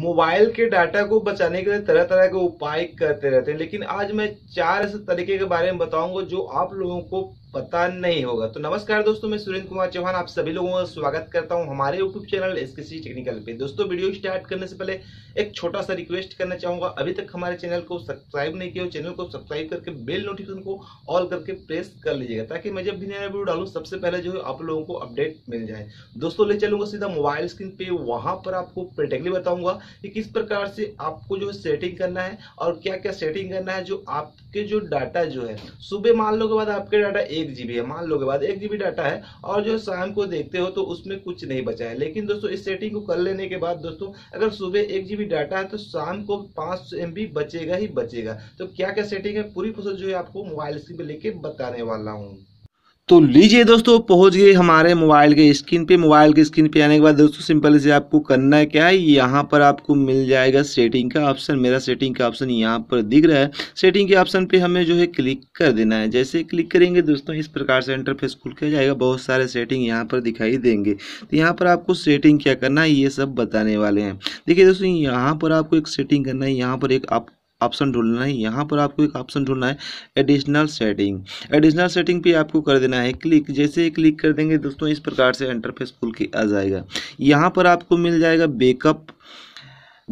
mobile के data को बचाने के लिए तरह तरह के उपाय करते रहते हैं लेकिन आज मैं चार ऐसे तरीके के बारे में बताऊंगा जो आप लोगों को पता नहीं होगा तो नमस्कार दोस्तों मैं सुरेंद्र कुमार चौहान आप सभी लोगों का स्वागत करता हूं हमारे YouTube channel S C technical पे दोस्तों वीडियो स्टार्ट करने से पहले एक छोटा सा रिक्वेस्ट करना चाहूंगा अभी तक हमारे चैनल को सब्सक्राइब नहीं किया चैनल को सब्सक्राइब करके बेल नोटिफिकेशन को ऑल करके प्रेस कर लीजिएगा ताकि मैं जब भी नया वीडियो डालू सबसे पहले जो है आप लोगों को अपडेट मिल जाए दोस्तों ले चलूंगा सीधा मोबाइल स्क्रीन पे वहां पर आपको प्रैक्टिकली बताऊंगा कि किस प्रकार से आपको जो सेटिंग करना है और क्या क्या सेटिंग करना है जो आपके जो डाटा जो है सुबह मान लो के बाद आपके डाटा एक जीबी है मान लो के बाद एक जीबी डाटा है और जो शाम को देखते हो तो उसमें कुछ नहीं बचा है लेकिन दोस्तों इस सेटिंग को कर लेने के बाद दोस्तों अगर सुबह एक जीबी डाटा है तो शाम को पांच एम बचेगा ही बचेगा तो क्या क्या सेटिंग है पूरी फसल जो है आपको मोबाइल स्क्रीन पर लेके बताने वाला हूँ तो लीजिए दोस्तों पहुंच गए हमारे मोबाइल के स्क्रीन पे मोबाइल के स्क्रीन पे आने के बाद दोस्तों सिंपल से आपको करना है क्या है यहाँ पर आपको मिल जाएगा सेटिंग का ऑप्शन मेरा सेटिंग का ऑप्शन यहाँ पर दिख रहा है सेटिंग के ऑप्शन पे हमें जो है क्लिक कर देना है जैसे क्लिक करेंगे दोस्तों इस प्रकार से इंटरफेस खुल के जाएगा बहुत सारे सेटिंग यहाँ पर दिखाई देंगे तो यहाँ पर आपको सेटिंग क्या करना है ये सब बताने वाले हैं देखिए दोस्तों यहाँ पर आपको एक सेटिंग करना है यहाँ पर एक आप ऑप्शन ढूंढना है यहाँ पर आपको एक ऑप्शन ढूंढना है एडिशनल सेटिंग एडिशनल सेटिंग पे आपको कर देना है क्लिक जैसे ही क्लिक कर देंगे दोस्तों इस प्रकार से इंटरफेस खुल के आ जाएगा यहाँ पर आपको मिल जाएगा बैकअप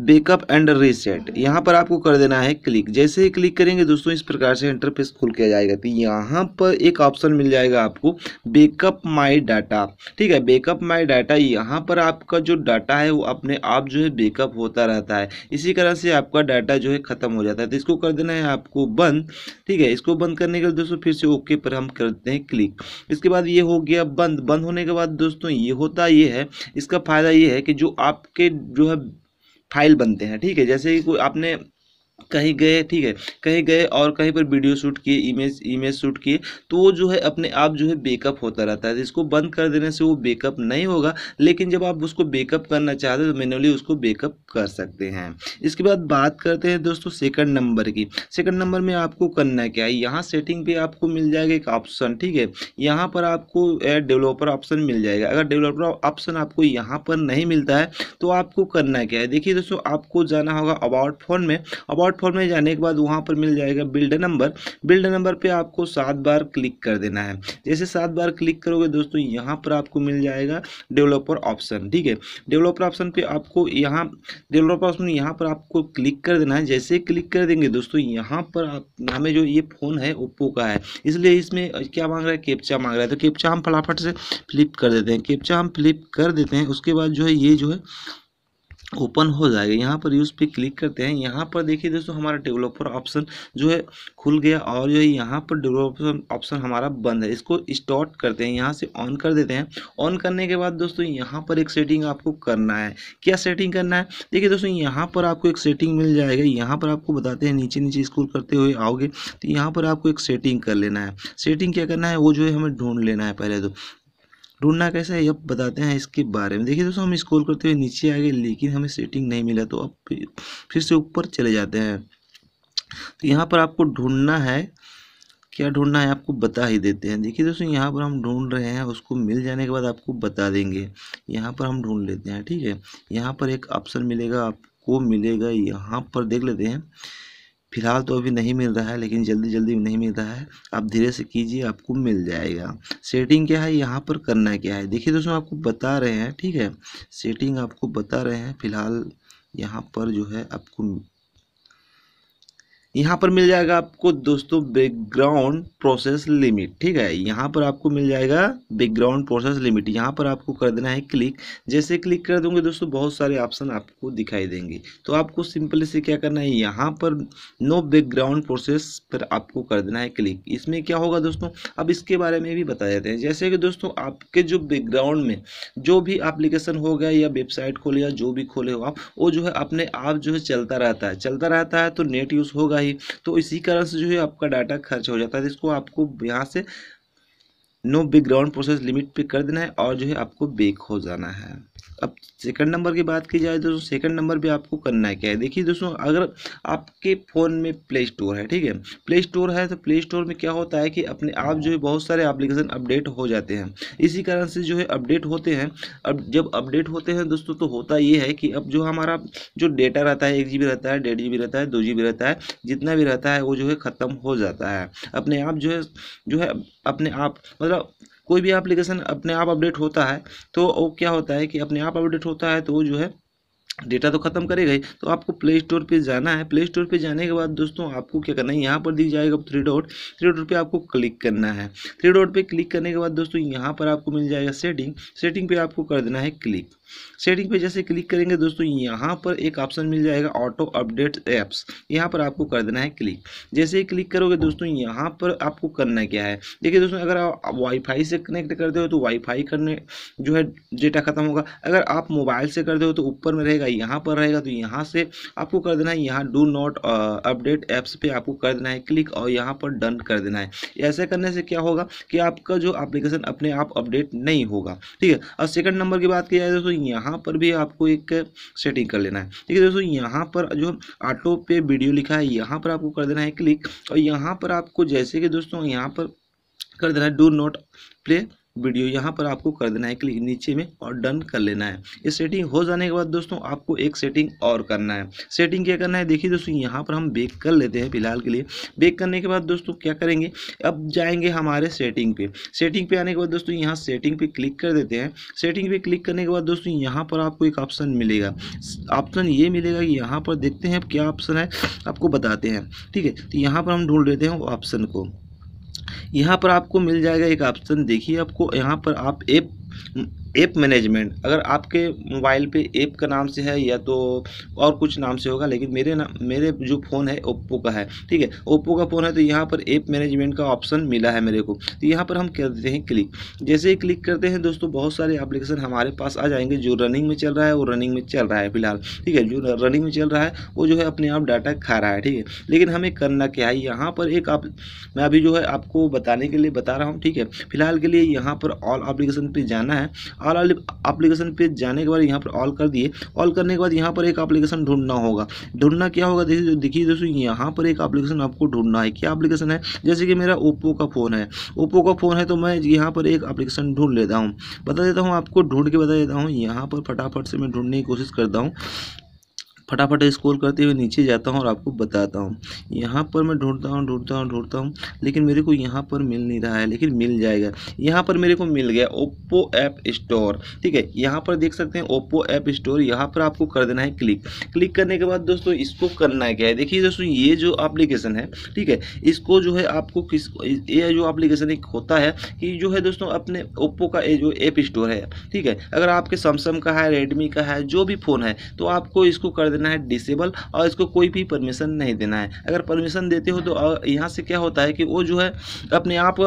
बैकअप एंड रीसेट यहाँ पर आपको कर देना है क्लिक जैसे ही क्लिक करेंगे दोस्तों इस प्रकार से इंटरफेस खुल किया जाएगा तो यहाँ पर एक ऑप्शन मिल जाएगा आपको बैकअप माई डाटा ठीक है बैकअप माई डाटा यहाँ पर आपका जो डाटा है वो अपने आप जो है बैकअप होता रहता है इसी तरह से आपका डाटा जो है ख़त्म हो जाता है तो इसको कर देना है आपको बंद ठीक है इसको बंद करने के लिए दोस्तों फिर से ओके पर हम करते हैं क्लिक इसके बाद ये हो गया बंद बंद होने के बाद दोस्तों ये होता ये है इसका फ़ायदा ये है कि जो आपके जो है फाइल बनते हैं ठीक है जैसे कि कोई आपने कहीं गए ठीक है कहीं गए और कहीं पर वीडियो शूट किए इमेज इमेज शूट किए तो वो जो है अपने आप जो है बेकअप होता रहता है इसको बंद कर देने से वो बेकअप नहीं होगा लेकिन जब आप उसको बेकअप करना चाहते हो तो मैनुअली उसको बेकअप कर सकते हैं इसके बाद बात करते हैं दोस्तों सेकंड नंबर की सेकंड नंबर में आपको करना क्या है यहाँ सेटिंग पर आपको मिल जाएगा एक ऑप्शन ठीक है यहाँ पर आपको डेवलपर ऑप्शन मिल जाएगा अगर डेवलपर ऑप्शन आपको यहाँ पर नहीं मिलता है तो आपको करना क्या है देखिए दोस्तों आपको जाना होगा अबाउट फोन में अबाउट प्लेटफॉर्म में जाने के बाद वहाँ पर मिल जाएगा बिल्डर नंबर बिल्डर नंबर पर आपको सात बार क्लिक कर देना है जैसे सात बार क्लिक करोगे दोस्तों यहाँ पर आपको मिल जाएगा डेवलपर ऑप्शन ठीक है डेवलपर ऑप्शन पे आपको यहाँ डेवलपर ऑप्शन यहाँ पर आपको क्लिक कर देना है जैसे क्लिक कर देंगे दोस्तों यहाँ पर आप हमें जो ये फ़ोन है ओप्पो का है इसलिए इसमें क्या मांग रहा है केप्चा मांग रहा है तो केप्चा हम फटाफट से फ्लिप कर देते हैं केप्चा हम फ्लिप कर देते हैं उसके बाद जो है ये जो है ओपन हो जाएगा यहाँ पर यूज़ पे क्लिक करते हैं यहाँ पर देखिए दोस्तों हमारा डेवलपर ऑप्शन जो है खुल गया और जो है यहाँ पर डेवलपर ऑप्शन हमारा बंद है इसको स्टॉट करते हैं यहाँ से ऑन कर देते हैं ऑन करने के बाद दोस्तों यहाँ पर एक सेटिंग आपको करना है क्या सेटिंग करना है देखिए दोस्तों यहाँ पर आपको एक सेटिंग मिल जाएगा यहाँ पर आपको बताते हैं नीचे नीचे स्कूल करते हुए आओगे तो यहाँ पर आपको एक सेटिंग कर लेना है सेटिंग क्या करना है वो जो है हमें ढूंढ लेना है पहले तो ढूंढना कैसा है अब बताते हैं इसके बारे में देखिए दोस्तों हम स्क्रॉल करते हुए नीचे आ गए लेकिन हमें सेटिंग नहीं मिला तो अब फिर से ऊपर चले जाते हैं तो यहाँ पर आपको ढूंढना है क्या ढूंढना है आपको बता ही देते हैं देखिए दोस्तों यहाँ पर हम ढूंढ रहे हैं उसको मिल जाने के बाद आपको बता देंगे यहाँ पर हम ढूंढ लेते हैं ठीक है यहाँ पर एक ऑप्शन मिलेगा आपको मिलेगा यहाँ पर देख लेते हैं फ़िलहाल तो अभी नहीं मिल रहा है लेकिन जल्दी जल्दी नहीं मिल रहा है आप धीरे से कीजिए आपको मिल जाएगा सेटिंग क्या है यहाँ पर करना क्या है देखिए दोस्तों आपको बता रहे हैं ठीक है सेटिंग आपको बता रहे हैं फ़िलहाल यहाँ पर जो है आपको यहाँ पर मिल जाएगा आपको दोस्तों बैकग्राउंड प्रोसेस लिमिट ठीक है यहाँ पर आपको मिल जाएगा बैकग्राउंड प्रोसेस लिमिट यहाँ पर आपको कर देना है क्लिक जैसे क्लिक कर दूंगे दोस्तों बहुत सारे ऑप्शन आपको दिखाई देंगे तो आपको सिंपली से क्या करना है यहाँ पर नो बैकग्राउंड प्रोसेस पर आपको कर देना है क्लिक इसमें क्या होगा दोस्तों अब इसके बारे में भी बताया जाते हैं जैसे कि दोस्तों आपके जो बैकग्राउंड में जो भी अप्लीकेशन हो गया या वेबसाइट खोले या जो भी खोले हो आप वो जो है अपने आप जो है चलता रहता है चलता रहता है तो नेट यूज़ होगा ही तो इसी कारण से जो है आपका डाटा खर्च हो जाता है जिसको आपको यहाँ से नो ग्राउंड प्रोसेस लिमिट पे कर देना है और जो है आपको बेक हो जाना है अब सेकंड नंबर की बात की जाए दोस्तों सेकंड नंबर भी आपको करना है क्या है देखिए दोस्तों अगर आपके फ़ोन में प्ले स्टोर है ठीक है प्ले स्टोर है तो प्ले स्टोर में क्या होता है कि अपने आप जो है बहुत सारे एप्लीकेशन अपडेट हो जाते हैं इसी कारण से जो है अपडेट होते हैं अब जब अपडेट होते हैं दोस्तों तो होता ये है कि अब जो हमारा जो डेटा रहता है एक जी रहता है डेढ़ जी रहता है दो जी रहता है जितना भी रहता है वो जो है ख़त्म हो जाता है अपने आप जो है जो है अपने आप मतलब मतलब कोई भी एप्लीकेशन अपने आप अपडेट होता है तो वो क्या होता है कि अपने आप अपडेट होता है तो वो जो है डेटा तो खत्म करेगा ही तो आपको प्ले स्टोर पे जाना है प्ले स्टोर पे जाने के बाद दोस्तों आपको क्या करना है यहाँ पर दिख जाएगा थ्री डॉट थ्री डॉट पे आपको क्लिक करना है थ्री डॉट पे क्लिक करने के बाद दोस्तों यहाँ पर आपको मिल जाएगा सेटिंग सेटिंग पे आपको कर देना है क्लिक सेटिंग पे जैसे क्लिक करेंगे दोस्तों यहाँ पर एक ऑप्शन मिल जाएगा ऑटो अपडेट ऐप्स यहाँ पर आपको कर देना है क्लिक जैसे ही क्लिक करोगे दोस्तों यहाँ पर आपको करना क्या है देखिए दोस्तों अगर आप वाईफाई से कनेक्ट करते हो तो वाईफाई करने जो है डेटा खत्म होगा अगर आप मोबाइल से करते हो तो ऊपर में रहेगा यहाँ पर रहेगा तो यहाँ से आपको कर देना है यहाँ डू नॉट अपडेट ऐप्स पर आपको कर देना है क्लिक और यहाँ पर डन कर देना है ऐसा करने से क्या होगा कि आपका जो अप्लीकेशन अपने आप अपडेट नहीं होगा ठीक है और सेकंड नंबर की बात की जाए दोस्तों यहाँ पर भी आपको एक सेटिंग कर लेना है ठीक है दोस्तों यहाँ पर जो ऑटो पे वीडियो लिखा है यहाँ पर आपको कर देना है क्लिक और यहाँ पर आपको जैसे कि दोस्तों यहाँ पर कर देना है डू नॉट प्ले वीडियो यहाँ पर आपको कर देना है क्लिक नीचे में और डन कर लेना है ये सेटिंग हो जाने के बाद दोस्तों आपको एक सेटिंग और करना है सेटिंग क्या करना है देखिए दोस्तों यहाँ पर हम बेक कर लेते हैं फिलहाल के लिए बेक करने के बाद दोस्तों क्या करेंगे अब जाएंगे हमारे सेटिंग पे सेटिंग पे आने के बाद दोस्तों यहाँ सेटिंग पे क्लिक कर देते हैं सेटिंग पे क्लिक करने के बाद दोस्तों यहाँ पर आपको एक ऑप्शन मिलेगा ऑप्शन ये मिलेगा कि यहाँ पर देखते हैं क्या ऑप्शन है आपको बताते हैं ठीक है तो यहाँ पर हम ढूंढ लेते हैं ऑप्शन को यहाँ पर आपको मिल जाएगा एक ऑप्शन देखिए आपको यहाँ पर आप ऐप ऐप मैनेजमेंट अगर आपके मोबाइल पे ऐप का नाम से है या तो और कुछ नाम से होगा लेकिन मेरे ना मेरे जो फ़ोन है ओप्पो का है ठीक है ओप्पो का फ़ोन है तो यहाँ पर ऐप मैनेजमेंट का ऑप्शन मिला है मेरे को तो यहाँ पर हम कर देते हैं क्लिक जैसे ही क्लिक करते हैं दोस्तों बहुत सारे एप्लीकेशन हमारे पास आ जाएंगे जो रनिंग में चल रहा है वो रनिंग में चल रहा है फिलहाल ठीक है जो रनिंग में चल रहा है वो जो है अपने आप डाटा खा रहा है ठीक है लेकिन हमें करना क्या है यहाँ पर एक आप मैं अभी जो है आपको बताने के लिए बता रहा हूँ ठीक है फिलहाल के लिए यहाँ पर ऑल एप्लीकेशन पर जाना है ऑल एप्लीकेशन पे जाने के बाद यहाँ पर ऑल कर दिए ऑल करने के बाद यहाँ पर एक एप्लीकेशन ढूंढना होगा ढूंढना क्या होगा देखिए देखिए दोस्तों यहाँ पर एक एप्लीकेशन आपको ढूंढना है क्या एप्लीकेशन है जैसे कि मेरा ओप्पो का फ़ोन है ओप्पो का फ़ोन है तो मैं यहाँ पर एक एप्लीकेशन ढूंढ लेता हूँ बता देता हूँ आपको ढूंढ के बता देता हूँ यहाँ पर फटाफट से मैं ढूंढने की कोशिश करता हूँ फटाफट स्कोर करते हुए नीचे जाता हूँ और आपको बताता हूँ यहाँ पर मैं ढूंढता हूँ ढूंढता हूँ ढूंढता हूँ लेकिन मेरे को यहाँ पर मिल नहीं रहा है लेकिन मिल जाएगा यहाँ पर मेरे को मिल गया ओप्पो ऐप स्टोर ठीक है यहाँ पर देख सकते हैं ओप्पो ऐप स्टोर यहाँ पर आपको कर देना है क्लिक क्लिक करने के बाद दोस्तों इसको करना है क्या है देखिए दोस्तों ये जो एप्लीकेशन है ठीक है इसको जो है आपको किस ये जो अप्लीकेशन एक होता है कि जो है दोस्तों अपने ओप्पो का ये जो ऐप स्टोर है ठीक है अगर आपके सैमसंग का है रेडमी का है जो भी फ़ोन है तो आपको इसको कर देना करना है डिसेबल और इसको कोई भी परमिशन नहीं देना है अगर परमिशन देते हो तो यहाँ से क्या होता है कि वो जो है अपने आप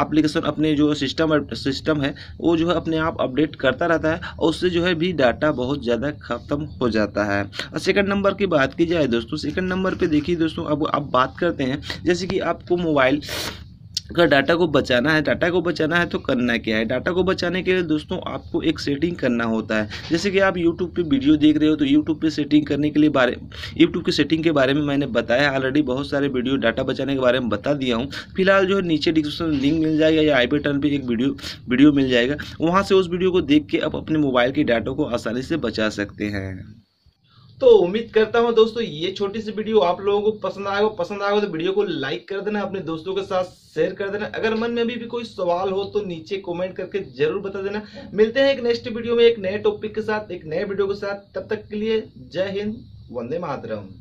एप्लीकेशन अप, अपने जो सिस्टम सिस्टम है वो जो है अपने आप अपडेट करता रहता है और उससे जो है भी डाटा बहुत ज़्यादा ख़त्म हो जाता है और सेकंड नंबर की बात की जाए दोस्तों सेकंड नंबर पे देखिए दोस्तों अब आप बात करते हैं जैसे कि आपको मोबाइल अगर डाटा को बचाना है डाटा को बचाना है तो करना क्या है डाटा को बचाने के लिए दोस्तों आपको एक सेटिंग करना होता है जैसे कि आप यूट्यूब पे वीडियो देख रहे हो तो यूट्यूब पे सेटिंग करने के लिए बारे यूट्यूब की सेटिंग के बारे में मैंने बताया ऑलरेडी बहुत सारे वीडियो डाटा बचाने के बारे में बता दिया हूँ फिलहाल जो है नीचे डिस्क्रिप्शन लिंक मिल जाएगा या आई बटन पर एक वीडियो वीडियो मिल जाएगा वहाँ से उस वीडियो को देख के आप अपने मोबाइल के डाटा को आसानी से बचा सकते हैं तो उम्मीद करता हूँ दोस्तों ये छोटी सी वीडियो आप लोगों को पसंद आएगा पसंद आएगा तो वीडियो को लाइक कर देना अपने दोस्तों के साथ शेयर कर देना अगर मन में अभी भी कोई सवाल हो तो नीचे कमेंट करके जरूर बता देना मिलते हैं एक नेक्स्ट वीडियो में एक नए टॉपिक के साथ एक नए वीडियो के साथ तब तक के लिए जय हिंद वंदे मातरम